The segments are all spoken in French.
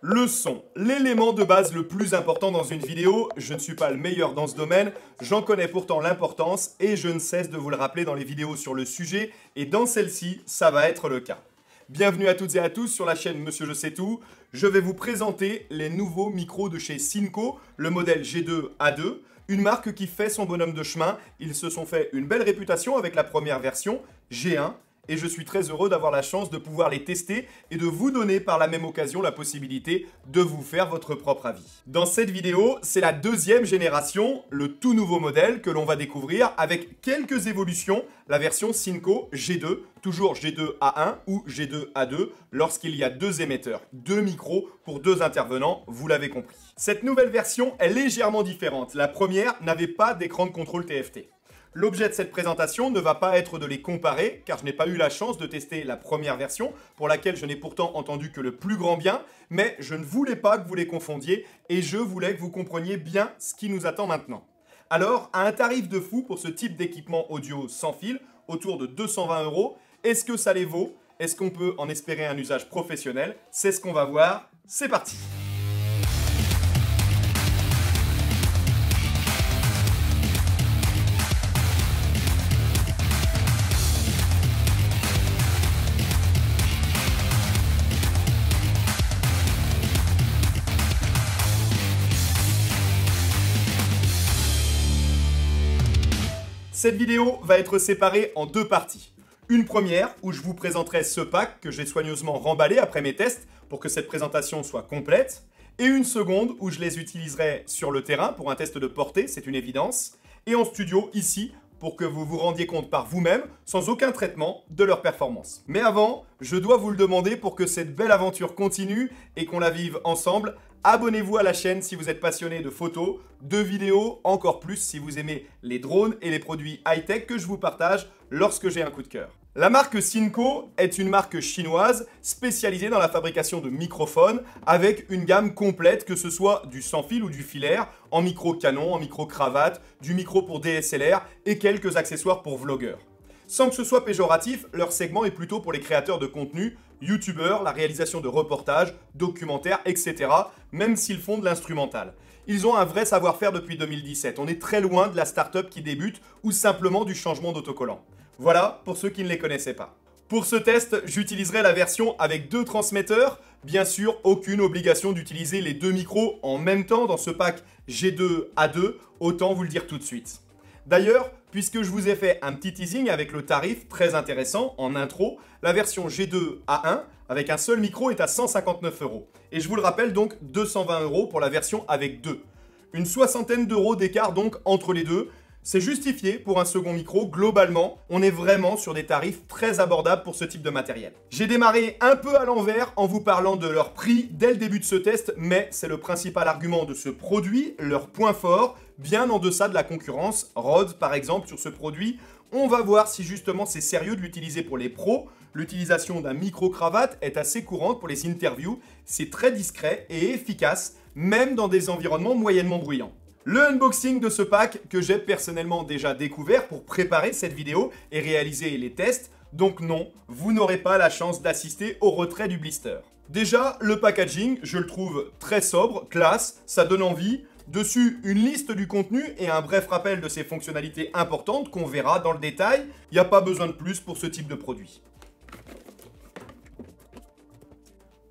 Le son, l'élément de base le plus important dans une vidéo, je ne suis pas le meilleur dans ce domaine, j'en connais pourtant l'importance et je ne cesse de vous le rappeler dans les vidéos sur le sujet et dans celle-ci, ça va être le cas. Bienvenue à toutes et à tous sur la chaîne Monsieur Je sais tout. Je vais vous présenter les nouveaux micros de chez Synco, le modèle G2A2, une marque qui fait son bonhomme de chemin. Ils se sont fait une belle réputation avec la première version G1 et je suis très heureux d'avoir la chance de pouvoir les tester et de vous donner par la même occasion la possibilité de vous faire votre propre avis. Dans cette vidéo, c'est la deuxième génération, le tout nouveau modèle que l'on va découvrir avec quelques évolutions, la version Synco G2, toujours G2A1 ou G2A2 lorsqu'il y a deux émetteurs, deux micros pour deux intervenants, vous l'avez compris. Cette nouvelle version est légèrement différente. La première n'avait pas d'écran de contrôle TFT. L'objet de cette présentation ne va pas être de les comparer, car je n'ai pas eu la chance de tester la première version, pour laquelle je n'ai pourtant entendu que le plus grand bien, mais je ne voulais pas que vous les confondiez, et je voulais que vous compreniez bien ce qui nous attend maintenant. Alors, à un tarif de fou pour ce type d'équipement audio sans fil, autour de 220 euros, est-ce que ça les vaut Est-ce qu'on peut en espérer un usage professionnel C'est ce qu'on va voir, c'est parti Cette vidéo va être séparée en deux parties. Une première où je vous présenterai ce pack que j'ai soigneusement remballé après mes tests pour que cette présentation soit complète. Et une seconde où je les utiliserai sur le terrain pour un test de portée, c'est une évidence. Et en studio, ici, pour que vous vous rendiez compte par vous-même, sans aucun traitement, de leur performance. Mais avant, je dois vous le demander pour que cette belle aventure continue et qu'on la vive ensemble. Abonnez-vous à la chaîne si vous êtes passionné de photos, de vidéos, encore plus si vous aimez les drones et les produits high-tech que je vous partage lorsque j'ai un coup de cœur. La marque Sinco est une marque chinoise spécialisée dans la fabrication de microphones avec une gamme complète que ce soit du sans fil ou du filaire en micro-canon, en micro-cravate, du micro pour DSLR et quelques accessoires pour vlogueurs. Sans que ce soit péjoratif, leur segment est plutôt pour les créateurs de contenu, youtubeurs, la réalisation de reportages, documentaires, etc., même s'ils font de l'instrumental. Ils ont un vrai savoir-faire depuis 2017, on est très loin de la start-up qui débute ou simplement du changement d'autocollant. Voilà pour ceux qui ne les connaissaient pas. Pour ce test, j'utiliserai la version avec deux transmetteurs. Bien sûr, aucune obligation d'utiliser les deux micros en même temps dans ce pack G2A2, autant vous le dire tout de suite. D'ailleurs, puisque je vous ai fait un petit teasing avec le tarif très intéressant en intro, la version G2A1 avec un seul micro est à 159 euros. Et je vous le rappelle donc 220 euros pour la version avec deux. Une soixantaine d'euros d'écart donc entre les deux, c'est justifié pour un second micro, globalement, on est vraiment sur des tarifs très abordables pour ce type de matériel. J'ai démarré un peu à l'envers en vous parlant de leur prix dès le début de ce test, mais c'est le principal argument de ce produit, leur point fort, bien en deçà de la concurrence. Rhodes par exemple sur ce produit, on va voir si justement c'est sérieux de l'utiliser pour les pros. L'utilisation d'un micro-cravate est assez courante pour les interviews, c'est très discret et efficace, même dans des environnements moyennement bruyants le unboxing de ce pack que j'ai personnellement déjà découvert pour préparer cette vidéo et réaliser les tests. Donc non, vous n'aurez pas la chance d'assister au retrait du blister. Déjà, le packaging, je le trouve très sobre, classe, ça donne envie. Dessus, une liste du contenu et un bref rappel de ses fonctionnalités importantes qu'on verra dans le détail. Il n'y a pas besoin de plus pour ce type de produit.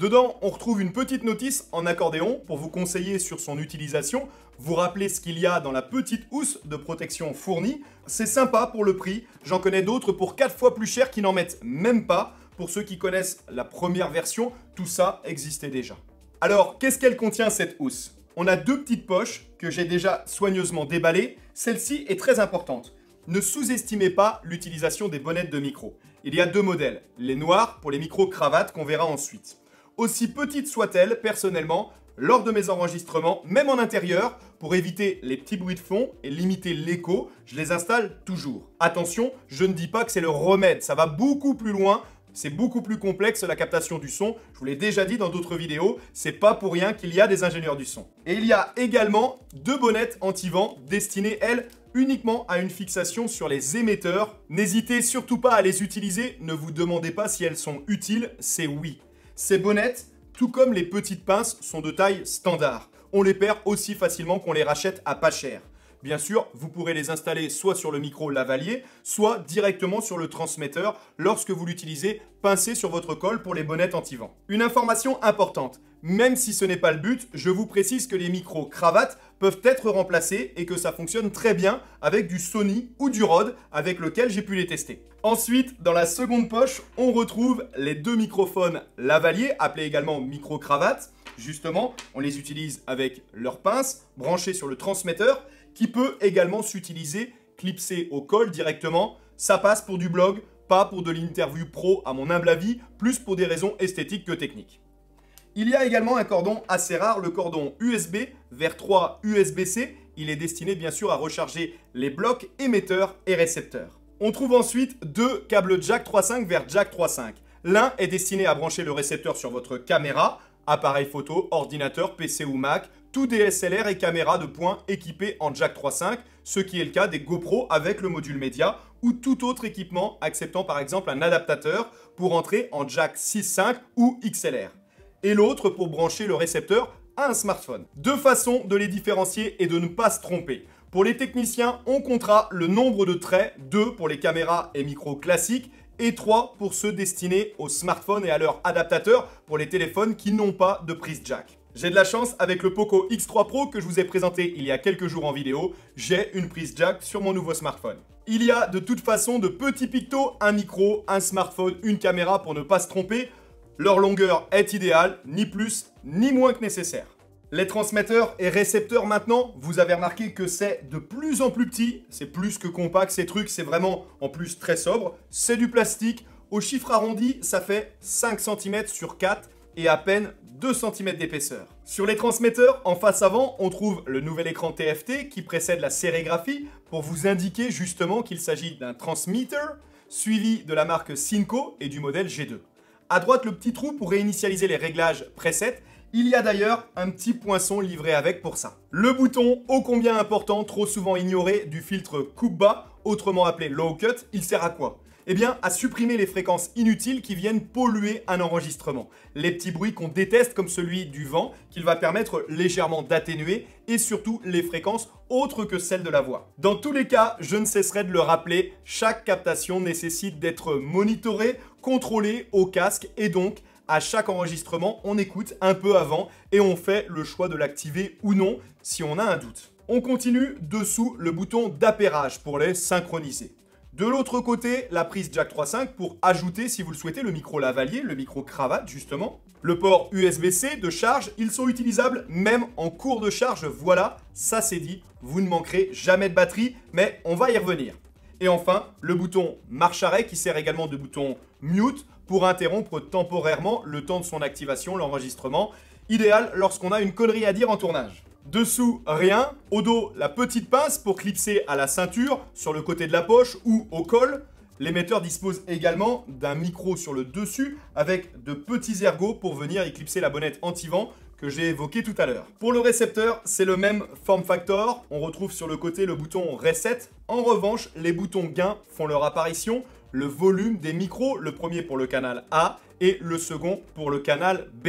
Dedans, on retrouve une petite notice en accordéon pour vous conseiller sur son utilisation, vous rappeler ce qu'il y a dans la petite housse de protection fournie. C'est sympa pour le prix, j'en connais d'autres pour 4 fois plus cher qui n'en mettent même pas. Pour ceux qui connaissent la première version, tout ça existait déjà. Alors, qu'est-ce qu'elle contient cette housse On a deux petites poches que j'ai déjà soigneusement déballées. Celle-ci est très importante. Ne sous-estimez pas l'utilisation des bonnettes de micro. Il y a deux modèles, les noirs pour les micro cravates qu'on verra ensuite aussi petite soit-elle, personnellement, lors de mes enregistrements, même en intérieur, pour éviter les petits bruits de fond et limiter l'écho, je les installe toujours. Attention, je ne dis pas que c'est le remède, ça va beaucoup plus loin. C'est beaucoup plus complexe la captation du son, je vous l'ai déjà dit dans d'autres vidéos, c'est pas pour rien qu'il y a des ingénieurs du son. Et il y a également deux bonnettes anti-vent destinées, elles, uniquement à une fixation sur les émetteurs. N'hésitez surtout pas à les utiliser, ne vous demandez pas si elles sont utiles, c'est oui. Ces bonnettes, tout comme les petites pinces, sont de taille standard. On les perd aussi facilement qu'on les rachète à pas cher. Bien sûr, vous pourrez les installer soit sur le micro lavalier, soit directement sur le transmetteur lorsque vous l'utilisez pincé sur votre col pour les bonnettes anti-vent. Une information importante, même si ce n'est pas le but, je vous précise que les micros cravates peuvent être remplacés et que ça fonctionne très bien avec du Sony ou du Rode avec lequel j'ai pu les tester. Ensuite, dans la seconde poche, on retrouve les deux microphones lavalier, appelés également micro-cravate. Justement, on les utilise avec leur pince branchée sur le transmetteur qui peut également s'utiliser clipsé au col directement. Ça passe pour du blog, pas pour de l'interview pro à mon humble avis, plus pour des raisons esthétiques que techniques. Il y a également un cordon assez rare, le cordon USB vers 3 USB-C. Il est destiné bien sûr à recharger les blocs émetteurs et récepteurs. On trouve ensuite deux câbles jack 3.5 vers jack 3.5. L'un est destiné à brancher le récepteur sur votre caméra, appareil photo, ordinateur, PC ou Mac, tout DSLR et caméra de point équipés en jack 3.5, ce qui est le cas des GoPro avec le module média ou tout autre équipement acceptant par exemple un adaptateur pour entrer en jack 6.5 ou XLR et l'autre pour brancher le récepteur à un smartphone. Deux façons de les différencier et de ne pas se tromper. Pour les techniciens, on comptera le nombre de traits, 2 pour les caméras et micros classiques, et 3 pour ceux destinés aux smartphones et à leurs adaptateurs pour les téléphones qui n'ont pas de prise jack. J'ai de la chance avec le Poco X3 Pro que je vous ai présenté il y a quelques jours en vidéo, j'ai une prise jack sur mon nouveau smartphone. Il y a de toute façon de petits pictos, un micro, un smartphone, une caméra pour ne pas se tromper, leur longueur est idéale, ni plus ni moins que nécessaire. Les transmetteurs et récepteurs maintenant, vous avez remarqué que c'est de plus en plus petit, c'est plus que compact ces trucs, c'est vraiment en plus très sobre, c'est du plastique, au chiffre arrondi ça fait 5 cm sur 4 et à peine 2 cm d'épaisseur. Sur les transmetteurs, en face avant, on trouve le nouvel écran TFT qui précède la sérigraphie pour vous indiquer justement qu'il s'agit d'un transmitter, suivi de la marque Synco et du modèle G2. À droite, le petit trou pour réinitialiser les réglages presets. Il y a d'ailleurs un petit poinçon livré avec pour ça. Le bouton ô combien important, trop souvent ignoré, du filtre coupe bas, autrement appelé low cut, il sert à quoi et eh bien, à supprimer les fréquences inutiles qui viennent polluer un enregistrement. Les petits bruits qu'on déteste comme celui du vent, qu'il va permettre légèrement d'atténuer, et surtout les fréquences autres que celles de la voix. Dans tous les cas, je ne cesserai de le rappeler, chaque captation nécessite d'être monitorée, contrôlée au casque, et donc à chaque enregistrement, on écoute un peu avant et on fait le choix de l'activer ou non si on a un doute. On continue dessous le bouton d'appairage pour les synchroniser. De l'autre côté, la prise jack 3.5 pour ajouter, si vous le souhaitez, le micro lavalier, le micro cravate justement. Le port USB-C de charge, ils sont utilisables même en cours de charge. Voilà, ça c'est dit, vous ne manquerez jamais de batterie, mais on va y revenir. Et enfin, le bouton marche arrêt qui sert également de bouton mute pour interrompre temporairement le temps de son activation, l'enregistrement, idéal lorsqu'on a une connerie à dire en tournage. Dessous, rien. Au dos, la petite pince pour clipser à la ceinture, sur le côté de la poche ou au col. L'émetteur dispose également d'un micro sur le dessus avec de petits ergots pour venir éclipser la bonnette anti-vent que j'ai évoqué tout à l'heure. Pour le récepteur, c'est le même form factor. On retrouve sur le côté le bouton reset. En revanche, les boutons gain font leur apparition. Le volume des micros, le premier pour le canal A et le second pour le canal B.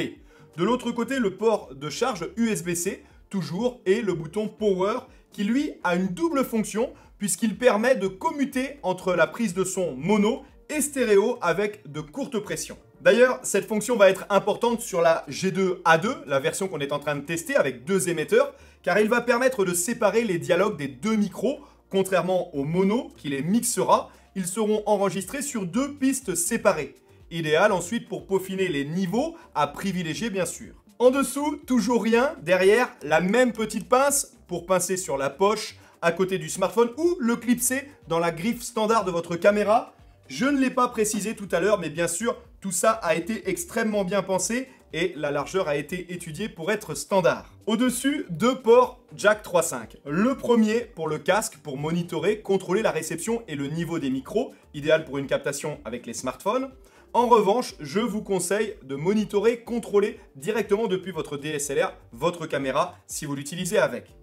De l'autre côté, le port de charge USB-C toujours, et le bouton Power qui lui a une double fonction puisqu'il permet de commuter entre la prise de son mono et stéréo avec de courtes pressions. D'ailleurs, cette fonction va être importante sur la G2A2, la version qu'on est en train de tester avec deux émetteurs, car il va permettre de séparer les dialogues des deux micros, contrairement au mono qui les mixera, ils seront enregistrés sur deux pistes séparées. Idéal ensuite pour peaufiner les niveaux à privilégier bien sûr. En dessous, toujours rien. Derrière, la même petite pince pour pincer sur la poche à côté du smartphone ou le clipser dans la griffe standard de votre caméra. Je ne l'ai pas précisé tout à l'heure, mais bien sûr, tout ça a été extrêmement bien pensé et la largeur a été étudiée pour être standard. Au-dessus, deux ports jack 3.5. Le premier pour le casque pour monitorer, contrôler la réception et le niveau des micros, idéal pour une captation avec les smartphones. En revanche, je vous conseille de monitorer, contrôler directement depuis votre DSLR votre caméra si vous l'utilisez avec.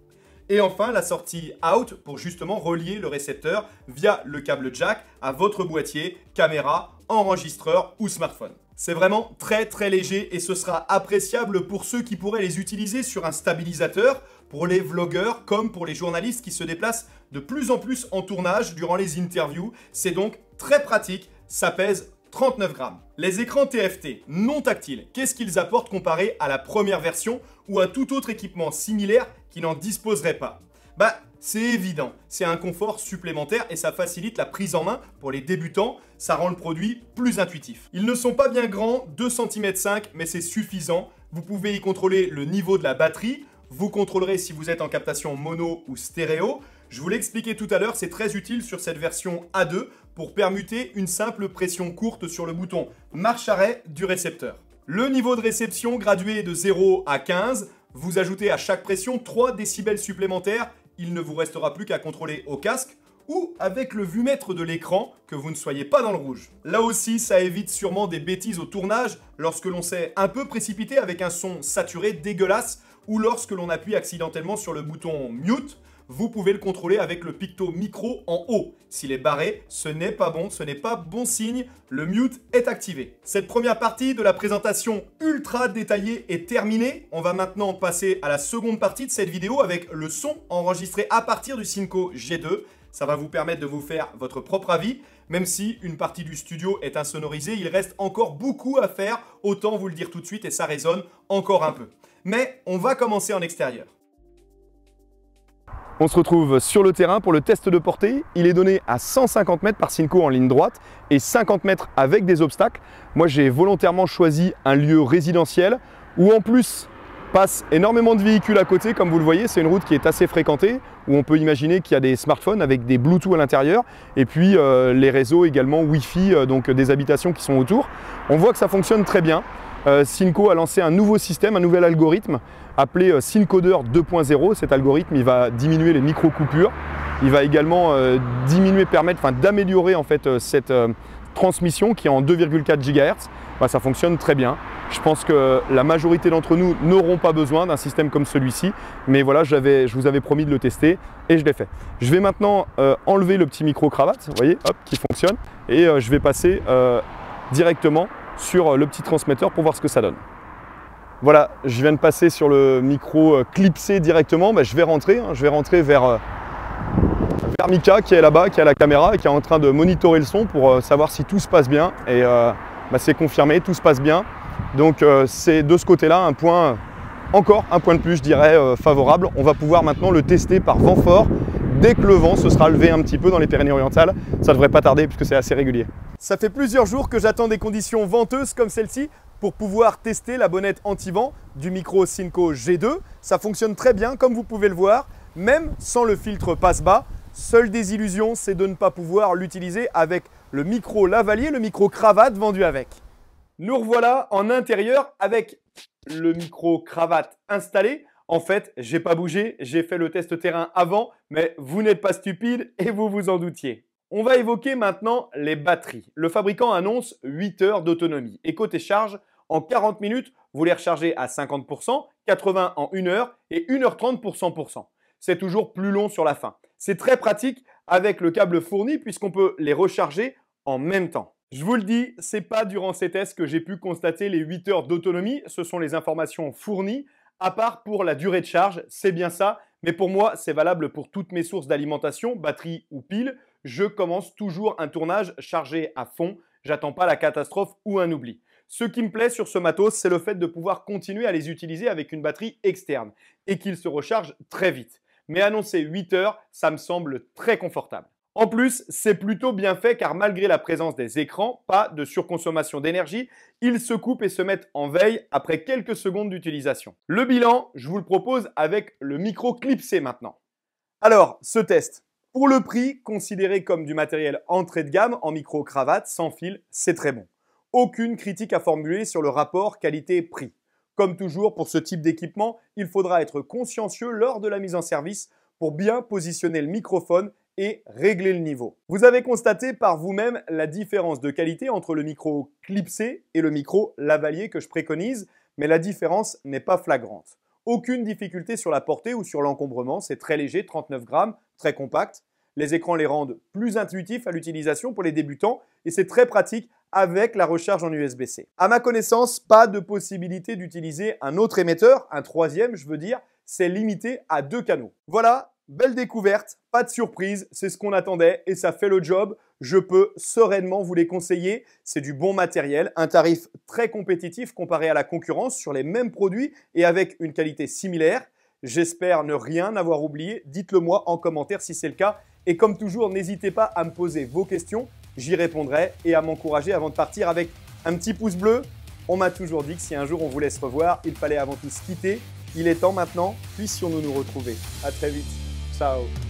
Et enfin, la sortie out pour justement relier le récepteur via le câble jack à votre boîtier, caméra, enregistreur ou smartphone. C'est vraiment très très léger et ce sera appréciable pour ceux qui pourraient les utiliser sur un stabilisateur, pour les vlogueurs comme pour les journalistes qui se déplacent de plus en plus en tournage durant les interviews. C'est donc très pratique, ça pèse 39 grammes. Les écrans TFT non tactiles, qu'est-ce qu'ils apportent comparé à la première version ou à tout autre équipement similaire qui n'en disposerait pas Bah, c'est évident, c'est un confort supplémentaire et ça facilite la prise en main pour les débutants, ça rend le produit plus intuitif. Ils ne sont pas bien grands, 2 cm, 5, mais c'est suffisant. Vous pouvez y contrôler le niveau de la batterie, vous contrôlerez si vous êtes en captation mono ou stéréo. Je vous l'expliquais tout à l'heure, c'est très utile sur cette version A2 pour permuter une simple pression courte sur le bouton marche-arrêt du récepteur. Le niveau de réception gradué de 0 à 15, vous ajoutez à chaque pression 3 décibels supplémentaires, il ne vous restera plus qu'à contrôler au casque ou avec le vumètre de l'écran que vous ne soyez pas dans le rouge. Là aussi, ça évite sûrement des bêtises au tournage lorsque l'on s'est un peu précipité avec un son saturé dégueulasse ou lorsque l'on appuie accidentellement sur le bouton mute vous pouvez le contrôler avec le picto micro en haut. S'il est barré, ce n'est pas bon, ce n'est pas bon signe, le mute est activé. Cette première partie de la présentation ultra détaillée est terminée. On va maintenant passer à la seconde partie de cette vidéo avec le son enregistré à partir du Synco G2. Ça va vous permettre de vous faire votre propre avis. Même si une partie du studio est insonorisée, il reste encore beaucoup à faire, autant vous le dire tout de suite et ça résonne encore un peu. Mais on va commencer en extérieur. On se retrouve sur le terrain pour le test de portée. Il est donné à 150 mètres par Synco en ligne droite et 50 mètres avec des obstacles. Moi, j'ai volontairement choisi un lieu résidentiel où en plus passe énormément de véhicules à côté. Comme vous le voyez, c'est une route qui est assez fréquentée où on peut imaginer qu'il y a des smartphones avec des Bluetooth à l'intérieur. et puis euh, les réseaux également Wi-Fi, euh, donc des habitations qui sont autour. On voit que ça fonctionne très bien. Euh, Synco a lancé un nouveau système, un nouvel algorithme appelé euh, Syncoder 2.0. Cet algorithme, il va diminuer les micro-coupures. Il va également euh, diminuer, permettre, enfin, d'améliorer en fait cette transmission qui est en 2,4 GHz. Bah, ça fonctionne très bien. Je pense que la majorité d'entre nous n'auront pas besoin d'un système comme celui-ci, mais voilà, je vous avais promis de le tester et je l'ai fait. Je vais maintenant enlever le petit micro-cravate, vous voyez, hop, qui fonctionne, et je vais passer directement sur euh, le petit transmetteur pour voir ce que ça donne. Voilà, je viens de passer sur le micro euh, clipsé directement, bah, je vais rentrer, hein. je vais rentrer euh, vers, Mika qui est là-bas, qui a la caméra et qui est en train de monitorer le son pour savoir si tout se passe bien. Et bah, c'est confirmé, tout se passe bien. Donc c'est de ce côté-là un point, encore un point de plus, je dirais, favorable. On va pouvoir maintenant le tester par vent fort. Dès que le vent se sera levé un petit peu dans les Pyrénées-Orientales, ça devrait pas tarder puisque c'est assez régulier. Ça fait plusieurs jours que j'attends des conditions venteuses comme celle-ci pour pouvoir tester la bonnette anti-vent du micro Synco G2. Ça fonctionne très bien comme vous pouvez le voir, même sans le filtre passe-bas. Seule désillusion, c'est de ne pas pouvoir l'utiliser avec le micro lavalier, le micro cravate vendu avec. Nous revoilà en intérieur avec le micro cravate installé. En fait, j'ai pas bougé, j'ai fait le test terrain avant, mais vous n'êtes pas stupide et vous vous en doutiez. On va évoquer maintenant les batteries. Le fabricant annonce 8 heures d'autonomie. Et côté charge, en 40 minutes, vous les rechargez à 50%, 80 en 1 heure et 1h30 pour 100%. C'est toujours plus long sur la fin. C'est très pratique avec le câble fourni puisqu'on peut les recharger en même temps. Je vous le dis, c'est pas durant ces tests que j'ai pu constater les 8 heures d'autonomie, ce sont les informations fournies, à part pour la durée de charge, c'est bien ça, mais pour moi c'est valable pour toutes mes sources d'alimentation, batterie ou pile je commence toujours un tournage chargé à fond. J'attends pas la catastrophe ou un oubli. Ce qui me plaît sur ce matos, c'est le fait de pouvoir continuer à les utiliser avec une batterie externe et qu'ils se rechargent très vite. Mais annoncer 8 heures, ça me semble très confortable. En plus, c'est plutôt bien fait car malgré la présence des écrans, pas de surconsommation d'énergie, ils se coupent et se mettent en veille après quelques secondes d'utilisation. Le bilan, je vous le propose avec le micro clipsé maintenant. Alors, ce test, pour le prix, considéré comme du matériel entrée de gamme en micro-cravate sans fil, c'est très bon. Aucune critique à formuler sur le rapport qualité-prix. Comme toujours pour ce type d'équipement, il faudra être consciencieux lors de la mise en service pour bien positionner le microphone et régler le niveau. Vous avez constaté par vous-même la différence de qualité entre le micro clipsé et le micro lavalier que je préconise, mais la différence n'est pas flagrante. Aucune difficulté sur la portée ou sur l'encombrement, c'est très léger, 39 grammes, très compact. Les écrans les rendent plus intuitifs à l'utilisation pour les débutants et c'est très pratique avec la recharge en USB-C. À ma connaissance, pas de possibilité d'utiliser un autre émetteur, un troisième, je veux dire, c'est limité à deux canaux. Voilà, Belle découverte, pas de surprise, c'est ce qu'on attendait et ça fait le job. Je peux sereinement vous les conseiller. C'est du bon matériel, un tarif très compétitif comparé à la concurrence sur les mêmes produits et avec une qualité similaire. J'espère ne rien avoir oublié. Dites-le moi en commentaire si c'est le cas. Et comme toujours, n'hésitez pas à me poser vos questions. J'y répondrai et à m'encourager avant de partir avec un petit pouce bleu. On m'a toujours dit que si un jour on voulait se revoir, il fallait avant tout se quitter. Il est temps maintenant, puissions-nous nous retrouver. À très vite. So